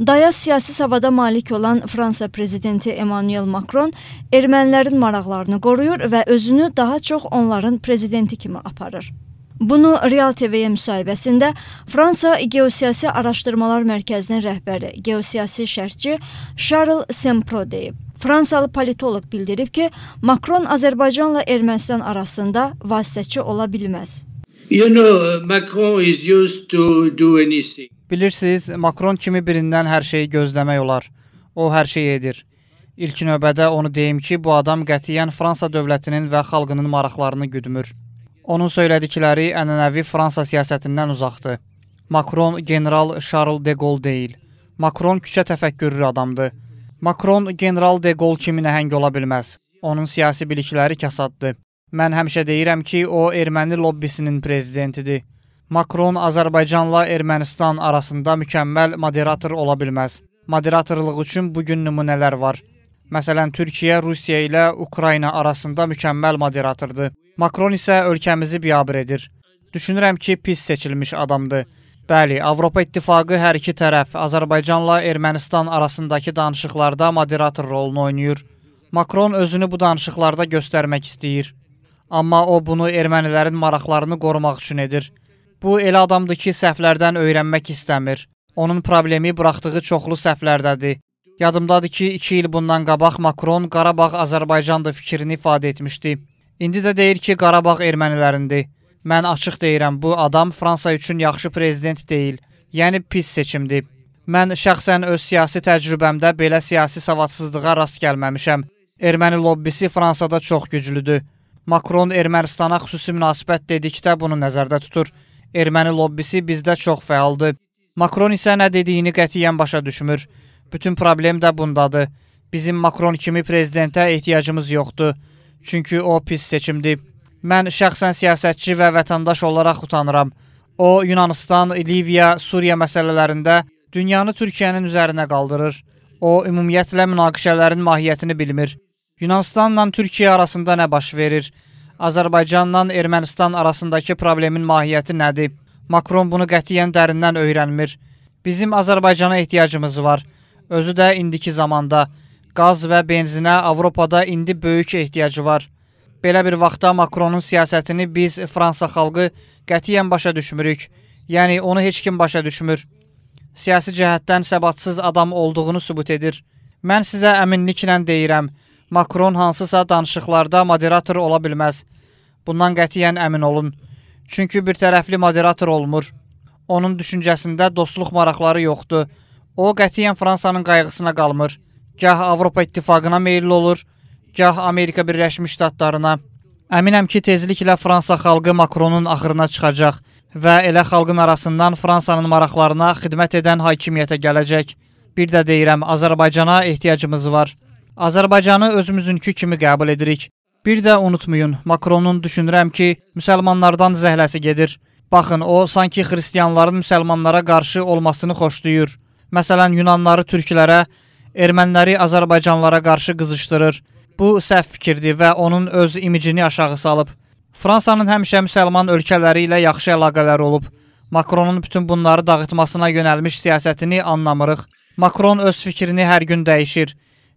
Daya siyasi savada malik olan Fransa prezidenti Emmanuel Macron ermənilərin maraqlarını qoruyur və özünü daha çox onların prezidenti kimi aparır. Bunu Real TV-yə müsahibəsində Fransa Geosiyasi Araşdırmalar Mərkəzinin rəhbəri, geosiyasi şərhçi Charles Sempro deyib. Fransalı politoloq bildirib ki, Macron Azərbaycanla Ermənistan arasında vasitəçi ola bilməz. You know, Macron is used to do anything. Bilirsiniz, Makron kimi birindən hər şeyi gözləmək olar. O hər şeyi edir. İlk növbədə onu deyim ki, bu adam qətiyyən Fransa dövlətinin və xalqının maraqlarını güdmür. Onun söylədikləri ənənəvi Fransa siyasətindən uzaqdır. Makron general Charles de Gaulle deyil. Makron küçə təfəkkürlü adamdır. Makron general de Gaulle kimi nəhəng ola bilməz. Onun siyasi bilikləri kasaddır. Mən həmişə deyirəm ki, o erməni lobbisinin prezidentidir. Makron Azərbaycanla Ermənistan arasında mükəmməl moderator ola bilməz. Moderatorluq üçün bu gün nümunələr var. Məsələn, Türkiyə Rusiya ilə Ukrayna arasında mükəmməl moderatordur. Makron isə ölkəmizi biabır edir. Düşünürəm ki, pis seçilmiş adamdır. Bəli, Avropa İttifaqı hər iki tərəf Azərbaycanla Ermənistan arasındakı danışıqlarda moderator rolunu oynayır. Makron özünü bu danışıqlarda göstərmək istəyir. Amma o bunu ermənilərin maraqlarını qorumaq üçün edir. Bu elə adamdır ki, səhvlərdən öyrənmək istəmir. Onun problemi buraxdığı çoxlu səhvlərdədir. Yadımdadır ki, 2 il bundan qabaq Makron Qarabağ Azərbaycandır fikrini ifadə etmişdi. İndi də deyir ki, Qarabağ ermənilərindir. Mən açıq deyirəm, bu adam Fransa üçün yaxşı prezident deyil. Yəni pis seçimdir. Mən şəxsən öz siyasi təcrübəmdə belə siyasi savadsızlığa rast gəlməmişəm. Erməni lobbisi Fransada çox güclüdür. Makron Ermənistana xüsusi münasibət dedikdə bunu nəzərdə tutur. Erməni lobbisi bizdə çox fəaldır. Makron isə nə dediyini qətiyyən başa düşmür. Bütün problem də bundadır. Bizim Makron kimi prezidentə ehtiyacımız yoxdur. Çünki o pis seçimdir. Mən şəxsən siyasətçi və vətəndaş olaraq utanıram. O, Yunanistan, Liviya, Suriya məsələlərində dünyanı Türkiyənin üzərinə qaldırır. O, ümumiyyətlə münaqişələrin mahiyyətini bilmir. Yunanistanla Türkiyə arasında nə baş verir? Azərbaycanla Ermənistan arasındakı problemin mahiyyəti nədir? Makron bunu qətiyyən dərindən öyrənmir. Bizim Azərbaycana ehtiyacımız var. Özü də indiki zamanda qaz və benzinə Avropada indi böyük ehtiyacı var. Belə bir vaxtda Makronun siyasətini biz Fransa xalqı qətiyyən başa düşmürük. Yəni onu heç kim başa düşmür. Siyasi cəhətdən səbatsız adam olduğunu sübut edir. Mən sizə əminliklə deyirəm, Makron hansısa danışıqlarda moderator ola bilməz. Bundan qətiyyən əmin olun. Çünki bir tərəfli moderator olmur. Onun düşüncəsində dostluq maraqları yoxdur. O qətiyyən Fransanın qayğısına qalmır. Gah Avropa İttifaqına meyilli olur, gah Amerika Birləşmiş Ştatlarına. Əminəm ki, tezliklə Fransa xalqı Makronun axırına çıxacaq və elə xalqın arasından Fransanın maraqlarına xidmət edən hakimiyyətə gələcək. Bir də deyirəm, Azərbaycana ehtiyacımız var. Azərbaycanı özümüzünkü kimi qəbul edirik. Bir də unutmayın, Makronun düşünürəm ki, müsəlmanlardan zəhləsi gedir. Baxın, o sanki xristianların müsəlmanlara qarşı olmasını xoşlayır. Məsələn, Yunanları türklərə, erməniləri Azərbaycanlara qarşı qızışdırır. Bu səhv fikirdir və onun öz imicini aşağı salıb. Fransanın həmişə müsəlman ölkələri ilə yaxşı əlaqələri olub. Makronun bütün bunları dağıtmasına yönəlmiş siyasətini anlamırıq. Makron öz fikrini hər gün dəyişir.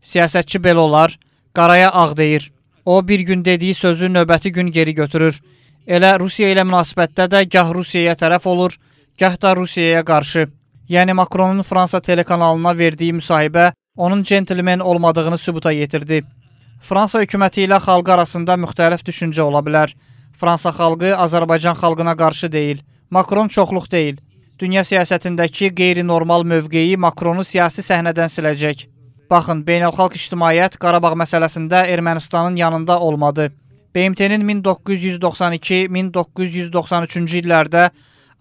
Siyasətçi belə olar, qaraya ağ deyir. O bir gün dediyi sözü növbəti gün geri götürür. Elə Rusiya ilə münasibətdə də gah Rusiyaya tərəf olur, gah da Rusiyaya qarşı. Yəni Makronun Fransa telekanalına verdiyi müsahibə onun centlmen olmadığını sübuta yetirdi. Fransa hökuməti ilə xalqı arasında müxtəlif düşüncə ola bilər. Fransa xalqı Azərbaycan xalqına qarşı deyil. Makron çoxluq deyil. Dünya siyasətindəki qeyri-normal mövqeyi Makronu siyasi səhnədən siləcək. Baxın, beynəlxalq ictimaiyyət Qarabağ məsələsində Ermənistanın yanında olmadı. BMT-nin 1992-1993-cü illərdə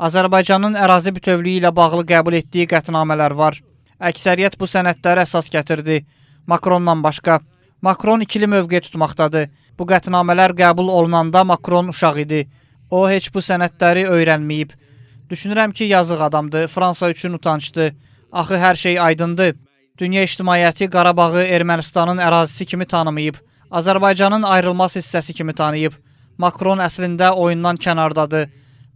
Azərbaycanın ərazi bütövlüyü ilə bağlı qəbul etdiyi qətnamələr var. Əksəriyyət bu sənədlərə əsas gətirdi. Makrondan başqa. Makron ikili mövqe tutmaqdadır. Bu qətnamələr qəbul olunanda Makron uşaq idi. O heç bu sənədləri öyrənməyib. Düşünürəm ki, yazıq adamdır. Fransa üçün utancdır. Axı hər şey aydındır. Dünya ictimaiyyəti Qarabağı Ermənistanın ərazisi kimi tanımayıb, Azərbaycanın ayrılmaz hissəsi kimi tanıyıb. Makron əslində oyundan kənardadır.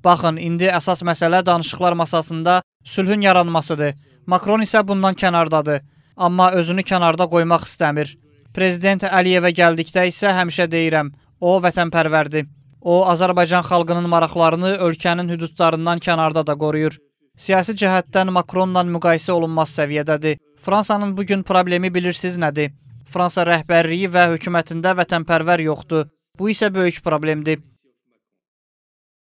Baxın, indi əsas məsələ danışıqlar masasında sülhün yaranmasıdır. Makron isə bundan kənardadır, amma özünü kənarda qoymaq istəmir. Prezident Əliyevə gəldikdə isə həmişə deyirəm, o vətənpərvərdir. O Azərbaycan xalqının maraqlarını ölkənin hüdudlarından kənarda da qoruyur. Siyasi cəhətdən Makronla müqayisə olunmaz səviyyədədir. Fransanın bu gün problemi bilirsiniz nədir? Fransa rəhbərliyi və hökumətində vətənpərvər yoxdur. Bu isə böyük problemdir.